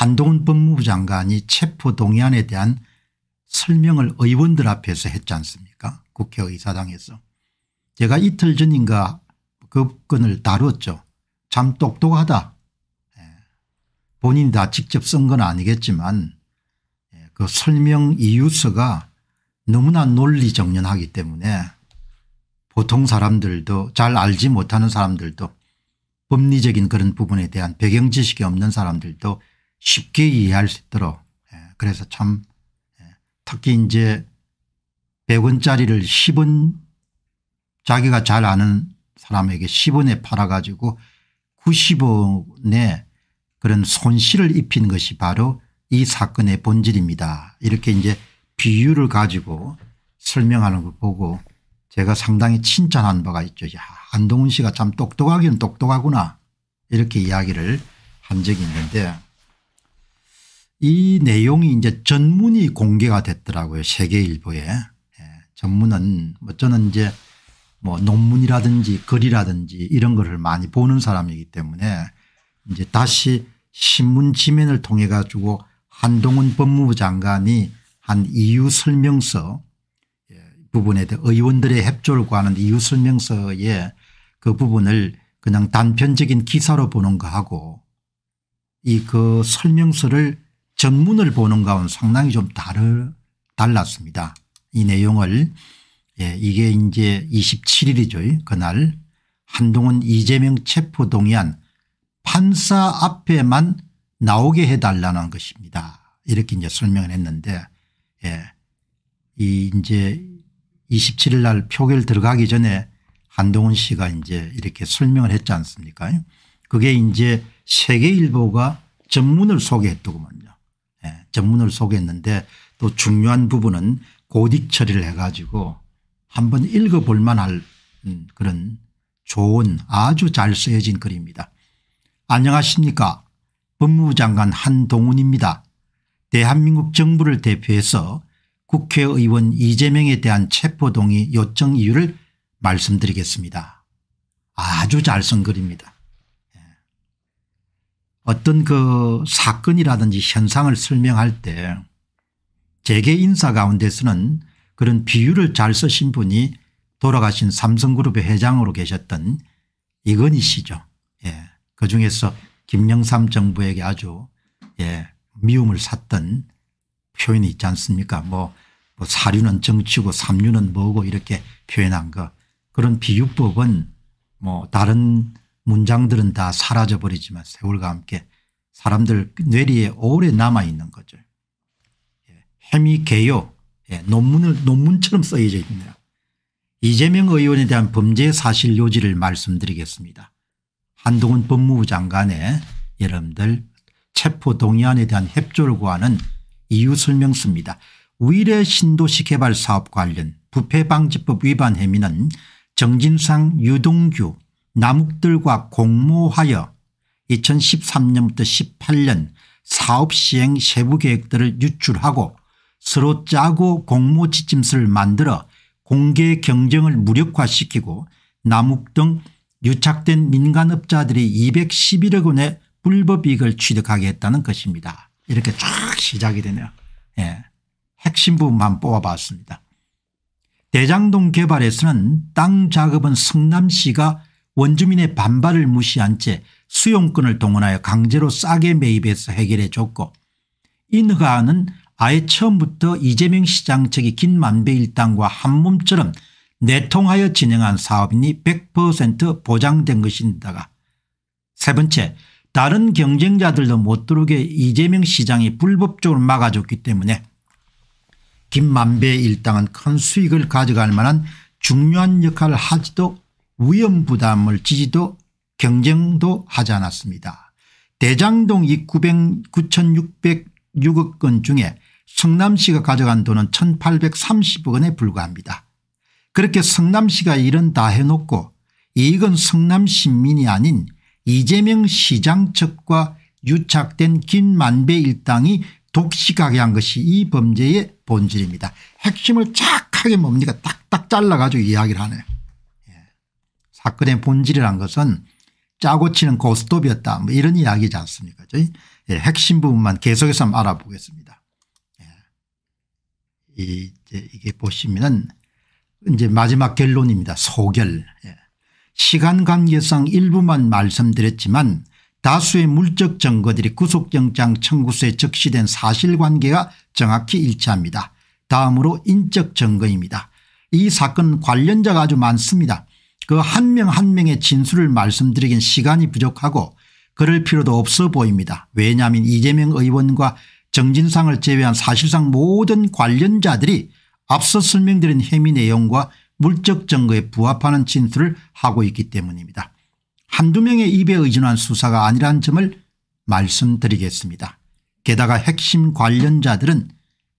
한동훈 법무부 장관이 체포동의안에 대한 설명을 의원들 앞에서 했지 않습니까 국회의사당에서. 제가 이틀 전인가 그 건을 다뤘죠. 참 똑똑하다. 예. 본인이 다 직접 쓴 건 아니겠지만 예, 그 설명 이유서가 너무나 논리 정연하기 때문에 보통 사람들도 잘 알지 못하는 사람들도 법리적인 그런 부분에 대한 배경 지식이 없는 사람들도 쉽게 이해할 수 있도록 예, 그래서 참 예, 특히 이제 100원짜리를 10원 자기가 잘 아는 사람에게 10원에 팔아가지고 90원에 그런 손실을 입힌 것이 바로 이 사건의 본질입니다. 이렇게 이제 비유를 가지고 설명하는 걸 보고 제가 상당히 칭찬한 바가 있죠. 야, 한동훈 씨가 참 똑똑하긴 똑똑하구나. 이렇게 이야기를 한 적이 있는데 이 내용이 이제 전문이 공개가 됐더라고요. 세계일보에. 예. 전문은 뭐 저는 이제 뭐 논문이라든지 글이라든지 이런 거를 많이 보는 사람이기 때문에 이제 다시 신문 지면을 통해 가지고 한동훈 법무부 장관이 한 이유 설명서 예, 부분에 대해 의원들의 협조를 구하는 이유 설명서에 그 부분을 그냥 단편적인 기사로 보는 거하고 이 그 설명서를 전문을 보는 가운 상당히 좀 다르, 달랐습니다. 이 내용을 예, 이게 이제 27일이죠. 그날 한동훈 이재명 체포동의안 판사 앞에만 나오게 해달라는 것입니다. 이렇게 이제 설명을 했는데 예, 이 이제 27일 날 표결 들어가기 전에 한동훈 씨가 이제 이렇게 설명을 했지 않습니까? 그게 이제 세계일보가 전문을 소개했더구먼요. 전문을 소개했는데 또 중요한 부분은 고딕 처리를 해 가지고 한번 읽어볼 만할 음, 그런 좋은 아주 잘 쓰여진 글입니다. 안녕하십니까 법무 장관 한동훈입니다. 대한민국 정부를 대표해서 국회의원 이재명에 대한 체포동의 요청 이유를 말씀드리겠습니다. 아주 잘 쓴 글입니다. 어떤 그 사건이라든지 현상을 설명할 때 재계 인사 가운데서는 그런 비유를 잘 쓰신 분이 돌아가신 삼성그룹의 회장으로 계셨던 이건희 씨죠. 예. 그중에서 김영삼 정부에게 아주 예. 미움을 샀던 표현이 있지 않습니까 뭐, 뭐 사류는 정치고 삼류는 뭐고 이렇게 표현한 거 그런 비유법은 뭐 다른 문장들은 다 사라져버리지만 세월과 함께 사람들 뇌리에 오래 남아있는 거죠. 해미 예, 개요 예, 논문을 논문처럼 써져 있네요. 이재명 의원에 대한 범죄 사실 요지를 말씀드리겠습니다. 한동훈 법무부 장관의 여러분들 체포동의안에 대한 협조를 구하는 이유 설명서입니다. 위례 신도시 개발 사업 관련 부패방지법 위반 혐의는 정진상 유동규 남욱들과 공모하여 2013년부터 18년 사업시행 세부계획들을 유출하고 서로 짜고 공모 지침서를 만들어 공개 경쟁을 무력화시키고 남욱 등 유착된 민간업자들이 211억 원의 불법 이익을 취득하게 했다는 것입니다. 이렇게 쫙 시작이 되네요. 예. 핵심 부분만 뽑아봤습니다. 대장동 개발에서는 땅 작업은 성남시가 원주민의 반발을 무시한 채 수용권을 동원하여 강제로 싸게 매입해서 해결해 줬고 인허가는 아예 처음부터 이재명 시장 측이 긴만배 일당과 한몸처럼 내통하여 진행한 사업이니 100% 보장된 것인니다가세 번째 다른 경쟁자들도 못 들어오게 이재명 시장이 불법적으로 막아줬기 때문에 김만배 일당은 큰 수익을 가져갈 만한 중요한 역할을 하지도 위험 부담을 지지도 경쟁도 하지 않았습니다. 대장동 이 9,606억 건 중에 성남시가 가져간 돈은 1830억 원에 불과합니다. 그렇게 성남시가 일은 다 해놓고 이익은 성남시민이 아닌 이재명 시장 측과 유착된 김만배 일당이 독식하게 한 것이 이 범죄의 본질입니다. 핵심을 착하게 뭡니까 딱딱 잘라가지고 이야기를 하네요. 사건의 본질이란 것은 짜고 치는 고스톱이었다 뭐 이런 이야기지 않습니까 그렇 예, 핵심 부분만 계속해서 한번 알아보겠습니다. 예. 이제 이게 보시면 이제 마지막 결론입니다. 소결. 예. 시간 관계상 일부만 말씀드렸지만 다수의 물적 증거들이 구속영장 청구서에 적시된 사실관계가 정확히 일치합니다. 다음으로 인적 증거입니다. 이 사건 관련자가 아주 많습니다. 그한 명한 한 명의 진술을 말씀드리긴 시간이 부족하고 그럴 필요도 없어 보입니다. 왜냐하면 이재명 의원과 정진상을 제외한 사실상 모든 관련자들이 앞서 설명드린 혐의 내용과 물적 증거에 부합하는 진술을 하고 있기 때문입니다. 한두 명의 입에 의존한 수사가 아니라는 점을 말씀드리겠습니다. 게다가 핵심 관련자들은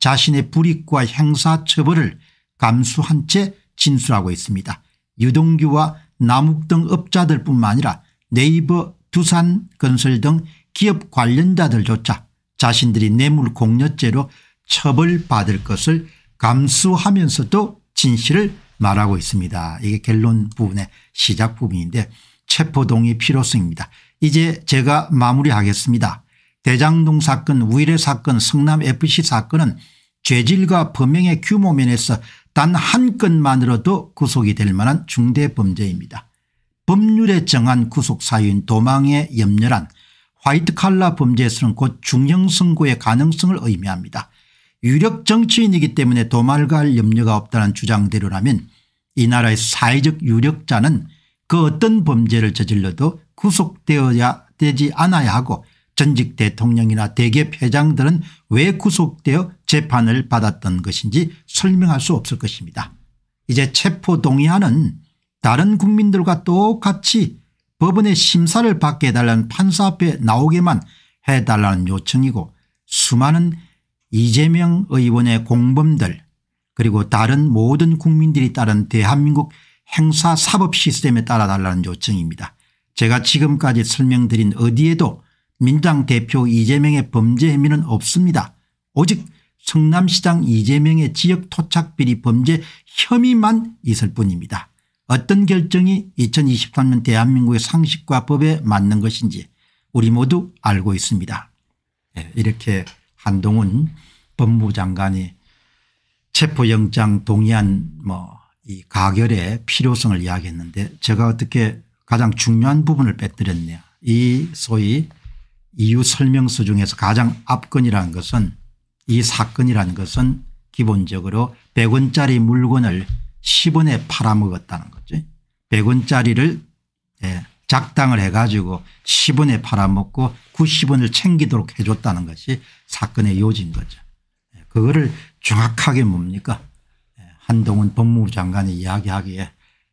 자신의 불이익과 행사 처벌을 감수한 채 진술하고 있습니다. 유동규와 남욱 등 업자들뿐만 아니라 네이버 두산건설 등 기업 관련자들조차 자신들이 뇌물 공여죄로 처벌받을 것을 감수하면서도 진실을 말하고 있습니다. 이게 결론 부분의 시작 부분인데 체포동의 필요성입니다. 이제 제가 마무리하겠습니다. 대장동 사건 우일의 사건 성남FC 사건은 죄질과 범행의 규모면에서 단한 건만으로도 구속이 될 만한 중대 범죄입니다. 법률에 정한 구속 사유인 도망에 염려란 화이트칼라 범죄에서는 곧 중형 선고의 가능성을 의미합니다. 유력 정치인이기 때문에 도말갈 염려가 없다는 주장대로라면 이 나라의 사회적 유력자는 그 어떤 범죄를 저질러도 구속되어야 되지 않아야 하고 전직 대통령이나 대기업 회장들은 왜 구속되어 재판을 받았던 것인지 설명할 수 없을 것입니다. 이제 체포동의안은 다른 국민들과 똑같이 법원의 심사를 받게 해달라는 판사 앞에 나오게만 해달라는 요청이고 수많은 이재명 의원의 공범들 그리고 다른 모든 국민들이 따른 대한민국 행사사법 시스템에 따라달라는 요청입니다. 제가 지금까지 설명드린 어디에도 민주당 대표 이재명의 범죄 혐의는 없습니다. 오직 성남시장 이재명의 지역 토착 비리 범죄 혐의만 있을 뿐입니다. 어떤 결정이 2023년 대한민국의 상식과 법에 맞는 것인지 우리 모두 알고 있습니다. 예, 이렇게 한동훈 법무 장관이 체포영장 동의안 뭐이 가결의 필요성을 이야기했는데 제가 어떻게 가장 중요한 부분을 빼뜨렸냐. 이 소위 이유 설명서 중에서 가장 압권이라는 것은 이 사건이라는 것은 기본적으로 100원짜리 물건을 10원에 팔아먹었다는 거지. 100원짜리를 예, 작당을 해가지고 10원에 팔아먹고 90원을 챙기도록 해줬다는 것이 사건의 요지인 거죠. 예, 그거를 정확하게 뭡니까 예, 한동훈 법무부 장관이 이야기하기에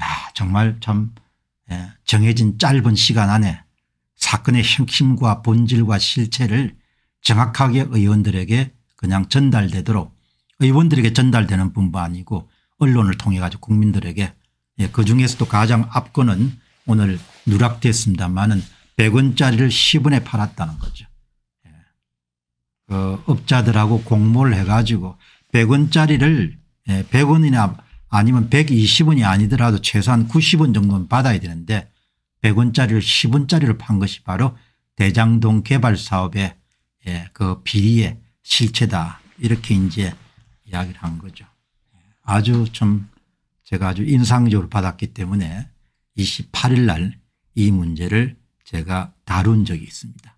야 정말 참 정해진 짧은 시간 안에 사건의 형심과 본질과 실체를 정확하게 의원들에게 그냥 전달되도록 의원들에게 전달되는 뿐만 아니고 언론을 통해 가지고 국민들에게 예, 그중에서도 가장 앞권은 오늘 누락됐습니다마는 100원짜리를 10원에 팔았다는 거죠. 예. 그 업자들하고 공모를 해가지고 100원짜리를 예, 100원이나 아니면 120원이 아니더라도 최소한 90원 정도는 받아야 되는데 100원짜리를 10원짜리를 판 것이 바로 대장동 개발 사업의 예, 그 비리의 실체다 이렇게 이제 이야기를 한 거죠. 예, 아주 좀 제가 아주 인상적으로 받았기 때문에 28일 날 이 문제를 제가 다룬 적이 있습니다.